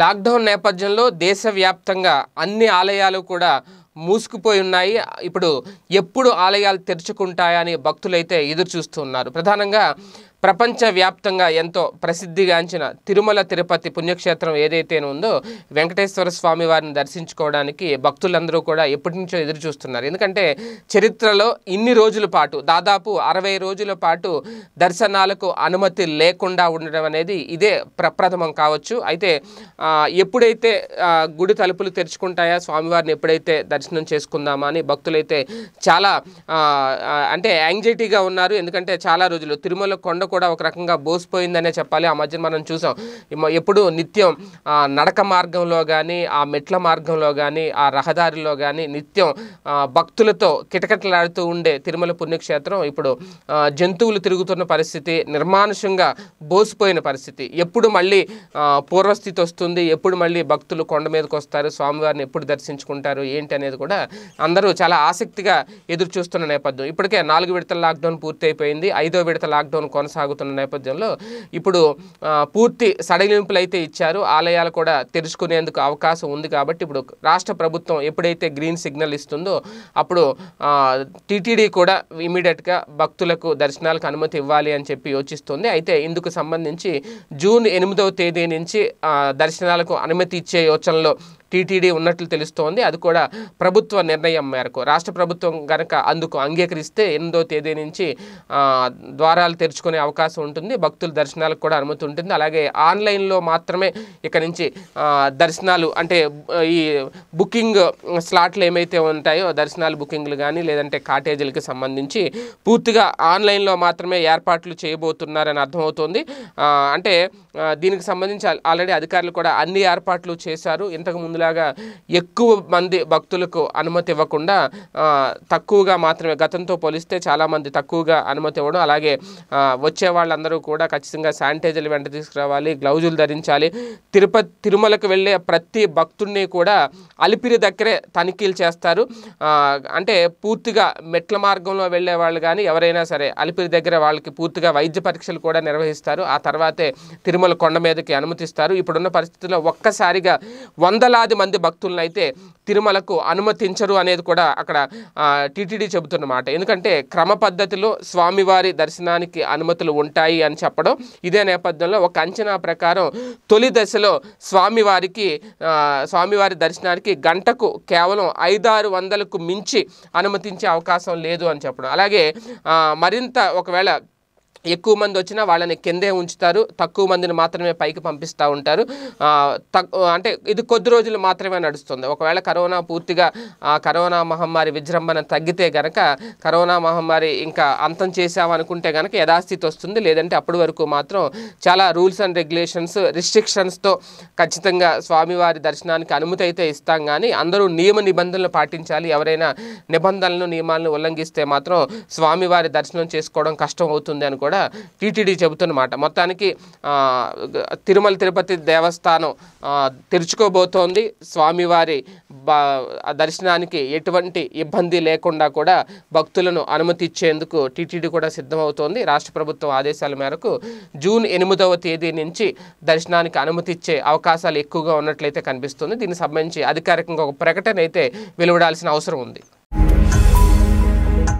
lockdown నేపథ్యంలో దేశవ్యాప్తంగా అన్ని ఆలయాలు కూడా మూసుకుపోయి ఉన్నాయి ఇప్పుడు ఎప్పుడు ఆలయాలు తెరుచుకుంటాయని భక్తులైతే ఎదురు చూస్తున్నారు ప్రధానంగా ప్రపంచవ్యాప్తంగా ఎంతో ప్రసిద్ధిగాంచిన తిరుమల తిరుపతి పుణ్యక్షేత్రం ఏదైతే ఉందో వెంకటేశ్వర స్వామి వారిని దర్శించుకోవడానికి భక్తులందరూ కూడా ఎప్పటి నుంచో ఎదురు చూస్తున్నారు ఎందుకంటే చరిత్రలో ఇన్ని రోజుల పాటు దాదాపు అరవై రోజుల పాటు దర్శనాలకు అనుమతి లేకుండా ఉండడం అనేది ఇదే ప్రప్రథమం కావచ్చు అయితే ఎప్పుడైతే గుడి తలుపులు తెరుచుకుంటాయా స్వామివారిని ఎప్పుడైతే దర్శనం చేసుకుందామా అని భక్తులైతే చాలా అంటే యాంగ్జైటీగా ఉన్నారు ఎందుకంటే చాలా రోజులు తిరుమల కొండ కూడా ఒక రకంగా బోసిపోయిందనే చెప్పాలి ఆ మధ్యన మనం చూసాం ఎప్పుడు నిత్యం నడక మార్గంలో కానీ ఆ మెట్ల మార్గంలో కానీ ఆ రహదారిలో కానీ నిత్యం భక్తులతో కిటకిటలాడుతూ ఉండే తిరుమల పుణ్యక్షేత్రం ఇప్పుడు జంతువులు తిరుగుతున్న పరిస్థితి నిర్మానుషంగా బోసిపోయిన పరిస్థితి ఎప్పుడు మళ్ళీ పూర్వస్థితి వస్తుంది ఎప్పుడు మళ్ళీ భక్తులు కొండ మీదకి వస్తారు స్వామివారిని ఎప్పుడు దర్శించుకుంటారు ఏంటి అనేది కూడా అందరూ చాలా ఆసక్తిగా ఎదురు చూస్తున్న నేపథ్యం ఇప్పటికే నాలుగు విడతల లాక్డౌన్ పూర్తయిపోయింది ఐదో విడత లాక్డౌన్ కొనసాగుతుంది సాగుతున్న నేపథ్యంలో ఇప్పుడు పూర్తి సడలింపులు అయితే ఇచ్చారు ఆలయాలు కూడా తెరుచుకునేందుకు అవకాశం ఉంది కాబట్టి ఇప్పుడు రాష్ట్ర ప్రభుత్వం ఎప్పుడైతే గ్రీన్ సిగ్నల్ ఇస్తుందో అప్పుడు టీటీడీ కూడా ఇమీడియట్గా భక్తులకు దర్శనాలకు అనుమతి ఇవ్వాలి అని చెప్పి యోచిస్తుంది అయితే ఇందుకు సంబంధించి జూన్ ఎనిమిదవ తేదీ నుంచి దర్శనాలకు అనుమతి ఇచ్చే యోచనలో టీటీడీ ఉన్నట్లు తెలుస్తోంది అది కూడా ప్రభుత్వ నిర్ణయం మేరకు రాష్ట్ర ప్రభుత్వం కనుక అందుకు అంగీకరిస్తే ఎనిమిదో తేదీ నుంచి ద్వారాలు తెరుచుకునే అవకాశం ఉంటుంది భక్తుల దర్శనాలకు కూడా అనుమతి ఉంటుంది అలాగే ఆన్లైన్లో మాత్రమే ఇక్కడ నుంచి దర్శనాలు అంటే ఈ బుకింగ్ స్లాట్లు ఏమైతే ఉంటాయో దర్శనాలు బుకింగ్లు కానీ లేదంటే కాటేజీలకు సంబంధించి పూర్తిగా ఆన్లైన్లో మాత్రమే ఏర్పాట్లు చేయబోతున్నారని అర్థమవుతోంది అంటే దీనికి సంబంధించి ఆల్రెడీ అధికారులు కూడా అన్ని ఏర్పాట్లు చేశారు ఇంతకు ముందులాగా ఎక్కువ మంది భక్తులకు అనుమతి ఇవ్వకుండా తక్కువగా మాత్రమే గతంతో పోలిస్తే చాలామంది తక్కువగా అనుమతి ఇవ్వడం అలాగే వచ్చి వచ్చే వాళ్ళందరూ కూడా ఖచ్చితంగా శానిటైజర్లు వెంట తీసుకురావాలి గ్లౌజులు ధరించాలి తిరుపతి తిరుమలకు వెళ్ళే ప్రతి భక్తుడిని కూడా అలిపిరి దగ్గరే తనిఖీలు చేస్తారు అంటే పూర్తిగా మెట్ల మార్గంలో వెళ్ళే వాళ్ళు కానీ ఎవరైనా సరే అలిపిరి దగ్గర వాళ్ళకి పూర్తిగా వైద్య పరీక్షలు కూడా నిర్వహిస్తారు ఆ తర్వాతే తిరుమల కొండ మీదకి అనుమతిస్తారు ఇప్పుడున్న పరిస్థితుల్లో ఒక్కసారిగా వందలాది మంది భక్తులను అయితే తిరుమలకు అనుమతించరు అనేది కూడా అక్కడ టీటీడీ చెబుతున్నమాట ఎందుకంటే క్రమ పద్ధతిలో స్వామివారి దర్శనానికి అనుమతులు అవకాశాలు ఉంటాయి అని చెప్పడం ఇదే నేపథ్యంలో ఒక అంచనా ప్రకారం తొలి దశలో స్వామివారికి స్వామివారి దర్శనానికి గంటకు కేవలం ఐదారు వందలకు మించి అనుమతించే అవకాశం లేదు అని చెప్పడం అలాగే మరింత ఒకవేళ ఎక్కువ మంది వచ్చినా వాళ్ళని కిందే ఉంచుతారు తక్కువ మందిని మాత్రమే పైకి పంపిస్తూ ఉంటారు అంటే ఇది కొద్ది రోజులు మాత్రమే నడుస్తుంది ఒకవేళ కరోనా పూర్తిగా కరోనా మహమ్మారి విజృంభణ తగ్గితే గనక కరోనా మహమ్మారి ఇంకా అంతం చేసామనుకుంటే గనక యథాస్థితి వస్తుంది లేదంటే అప్పటి వరకు మాత్రం చాలా రూల్స్ అండ్ రెగ్యులేషన్స్ రిస్ట్రిక్షన్స్తో ఖచ్చితంగా స్వామివారి దర్శనానికి అనుమతి అయితే ఇస్తాం కానీ అందరూ నియమ నిబంధనలు పాటించాలి ఎవరైనా నిబంధనలను నియమాలను ఉల్లంఘిస్తే మాత్రం స్వామివారి దర్శనం చేసుకోవడం కష్టం అవుతుంది అనుకో కూడా టీటీడీ చెబుతున్నమాట మొత్తానికి తిరుమల తిరుపతి దేవస్థానం తెరుచుకోబోతోంది స్వామివారి దర్శనానికి ఎటువంటి ఇబ్బంది లేకుండా కూడా భక్తులను అనుమతిచ్చేందుకు టీటీడీ కూడా సిద్ధమవుతోంది రాష్ట్ర ప్రభుత్వం ఆదేశాల మేరకు జూన్ ఎనిమిదవ తేదీ నుంచి దర్శనానికి అనుమతిచ్చే అవకాశాలు ఎక్కువగా ఉన్నట్లయితే కనిపిస్తుంది దీనికి సంబంధించి అధికారికంగా ఒక ప్రకటన అయితే వెలువడాల్సిన అవసరం ఉంది